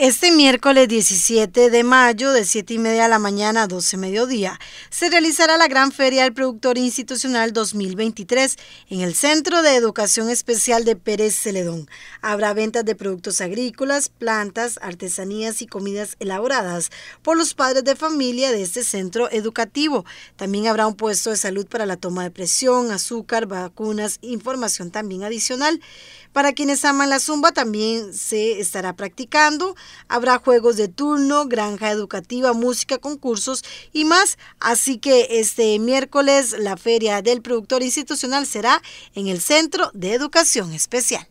Este miércoles 17 de mayo, de 7 y media de la mañana a 12 mediodía, se realizará la Gran Feria del Productor Institucional 2023 en el Centro de Educación Especial de Pérez Celedón. Habrá ventas de productos agrícolas, plantas, artesanías y comidas elaboradas por los padres de familia de este centro educativo. También habrá un puesto de salud para la toma de presión, azúcar, vacunas, información también adicional. Para quienes aman la zumba, también se estará practicando Habrá juegos de turno, granja educativa, música, concursos y más. Así que este miércoles la Feria del Productor Institucional será en el Centro de Educación Especial.